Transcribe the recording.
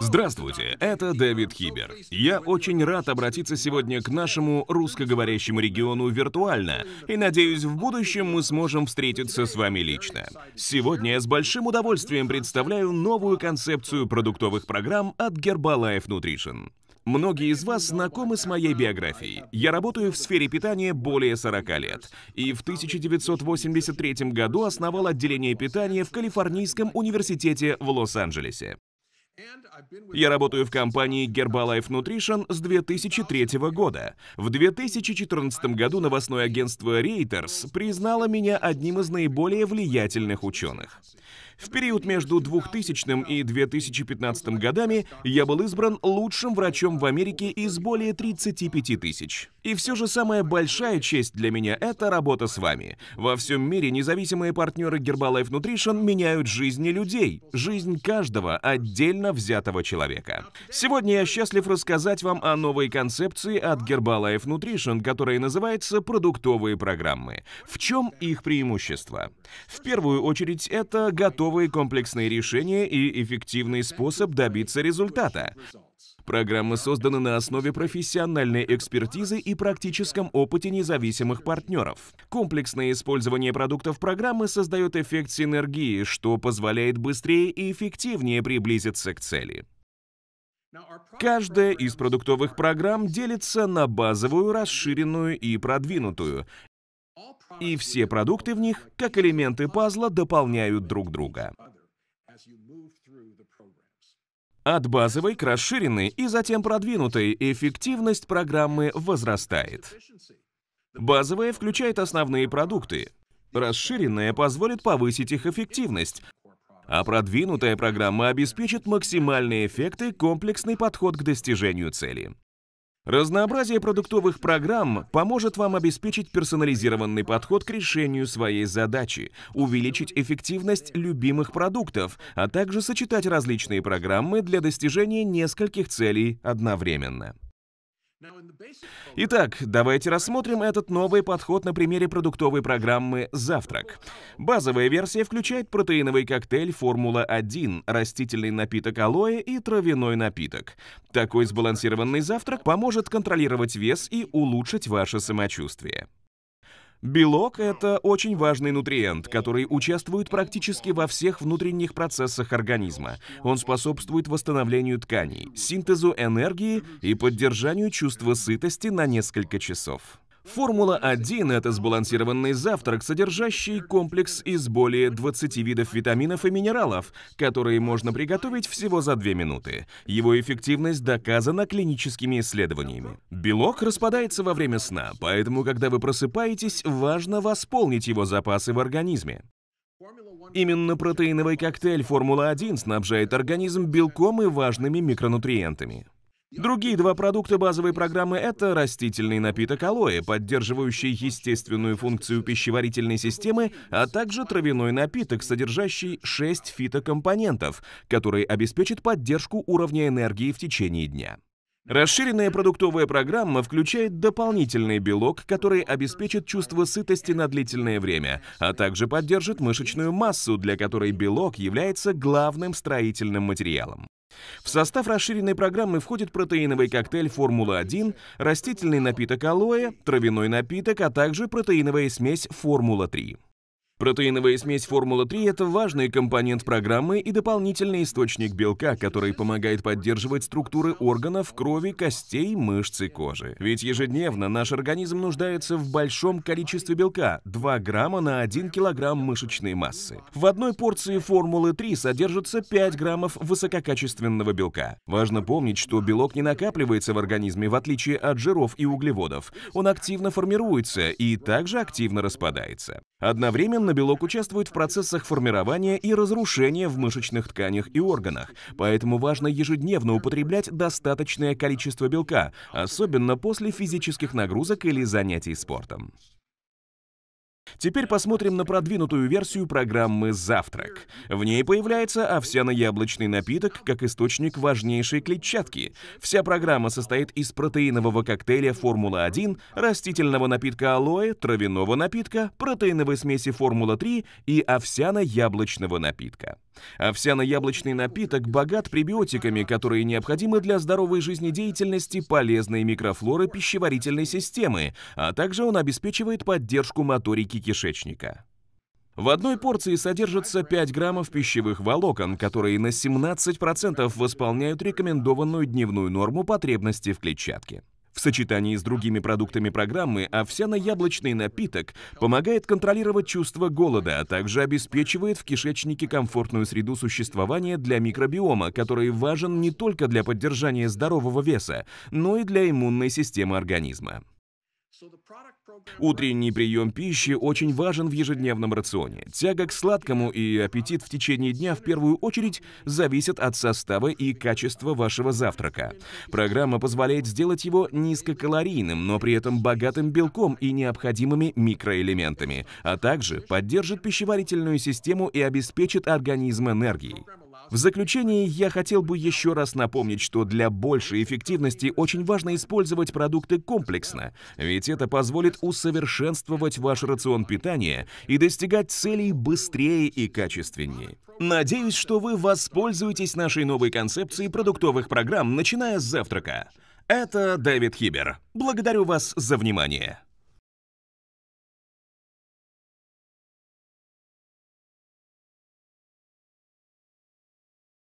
Здравствуйте, это Дэвид Хибер. Я очень рад обратиться сегодня к нашему русскоговорящему региону виртуально, и надеюсь, в будущем мы сможем встретиться с вами лично. Сегодня я с большим удовольствием представляю новую концепцию продуктовых программ от Herbalife Nutrition. Многие из вас знакомы с моей биографией. Я работаю в сфере питания более 40 лет. И в 1983 году основал отделение питания в Калифорнийском университете в Лос-Анджелесе. Я работаю в компании Herbalife Nutrition с 2003 года. В 2014 году новостное агентство Reuters признало меня одним из наиболее влиятельных ученых. В период между 2000 и 2015 годами я был избран лучшим врачом в Америке из более 35 тысяч. И все же самая большая честь для меня — это работа с вами. Во всем мире независимые партнеры Herbalife Nutrition меняют жизни людей, жизнь каждого отдельно взятого человека. Сегодня я счастлив рассказать вам о новой концепции от Herbalife Nutrition, которая называется «Продуктовые программы». В чем их преимущество? В первую очередь, это готовность новые комплексные решения и эффективный способ добиться результата. Программы созданы на основе профессиональной экспертизы и практическом опыте независимых партнеров. Комплексное использование продуктов программы создает эффект синергии, что позволяет быстрее и эффективнее приблизиться к цели. Каждая из продуктовых программ делится на базовую, расширенную и продвинутую, и все продукты в них, как элементы пазла, дополняют друг друга. От базовой к расширенной и затем продвинутой эффективность программы возрастает. Базовая включает основные продукты. Расширенная позволит повысить их эффективность, а продвинутая программа обеспечит максимальные эффекты комплексный подход к достижению цели. Разнообразие продуктовых программ поможет вам обеспечить персонализированный подход к решению своей задачи, увеличить эффективность любимых продуктов, а также сочетать различные программы для достижения нескольких целей одновременно. Итак, давайте рассмотрим этот новый подход на примере продуктовой программы «Завтрак». Базовая версия включает протеиновый коктейль «Формула-1», растительный напиток алоэ и травяной напиток. Такой сбалансированный завтрак поможет контролировать вес и улучшить ваше самочувствие. Белок – это очень важный нутриент, который участвует практически во всех внутренних процессах организма. Он способствует восстановлению тканей, синтезу энергии и поддержанию чувства сытости на несколько часов. Формула-1 – это сбалансированный завтрак, содержащий комплекс из более 20 видов витаминов и минералов, которые можно приготовить всего за 2 минуты. Его эффективность доказана клиническими исследованиями. Белок распадается во время сна, поэтому, когда вы просыпаетесь, важно восполнить его запасы в организме. Именно протеиновый коктейль «Формула-1» снабжает организм белком и важными микронутриентами. Другие два продукта базовой программы – это растительный напиток алоэ, поддерживающий естественную функцию пищеварительной системы, а также травяной напиток, содержащий 6 фитокомпонентов, который обеспечит поддержку уровня энергии в течение дня. Расширенная продуктовая программа включает дополнительный белок, который обеспечит чувство сытости на длительное время, а также поддержит мышечную массу, для которой белок является главным строительным материалом. В состав расширенной программы входит протеиновый коктейль «Формула-1», растительный напиток алоэ, травяной напиток, а также протеиновая смесь «Формула-3». Протеиновая смесь Формула-3 – это важный компонент программы и дополнительный источник белка, который помогает поддерживать структуры органов, крови, костей, мышц и кожи. Ведь ежедневно наш организм нуждается в большом количестве белка – 2 грамма на 1 килограмм мышечной массы. В одной порции Формулы-3 содержится 5 граммов высококачественного белка. Важно помнить, что белок не накапливается в организме, в отличие от жиров и углеводов. Он активно формируется и также активно распадается. Одновременно белок участвует в процессах формирования и разрушения в мышечных тканях и органах, поэтому важно ежедневно употреблять достаточное количество белка, особенно после физических нагрузок или занятий спортом. Теперь посмотрим на продвинутую версию программы «Завтрак». В ней появляется овсяно-яблочный напиток как источник важнейшей клетчатки. Вся программа состоит из протеинового коктейля «Формула-1», растительного напитка алоэ, травяного напитка, протеиновой смеси «Формула-3» и овсяно-яблочного напитка. Овсяно-яблочный напиток богат пребиотиками, которые необходимы для здоровой жизнедеятельности полезной микрофлоры пищеварительной системы, а также он обеспечивает поддержку моторики кишечника. В одной порции содержится 5 граммов пищевых волокон, которые на 17% восполняют рекомендованную дневную норму потребности в клетчатке. В сочетании с другими продуктами программы овсяно-яблочный напиток помогает контролировать чувство голода, а также обеспечивает в кишечнике комфортную среду существования для микробиома, который важен не только для поддержания здорового веса, но и для иммунной системы организма. Утренний прием пищи очень важен в ежедневном рационе. Тяга к сладкому и аппетит в течение дня в первую очередь зависят от состава и качества вашего завтрака. Программа позволяет сделать его низкокалорийным, но при этом богатым белком и необходимыми микроэлементами, а также поддержит пищеварительную систему и обеспечит организм энергией. В заключение я хотел бы еще раз напомнить, что для большей эффективности очень важно использовать продукты комплексно, ведь это позволит усовершенствовать ваш рацион питания и достигать целей быстрее и качественнее. Надеюсь, что вы воспользуетесь нашей новой концепцией продуктовых программ, начиная с завтрака. Это Дэвид Хибер. Благодарю вас за внимание.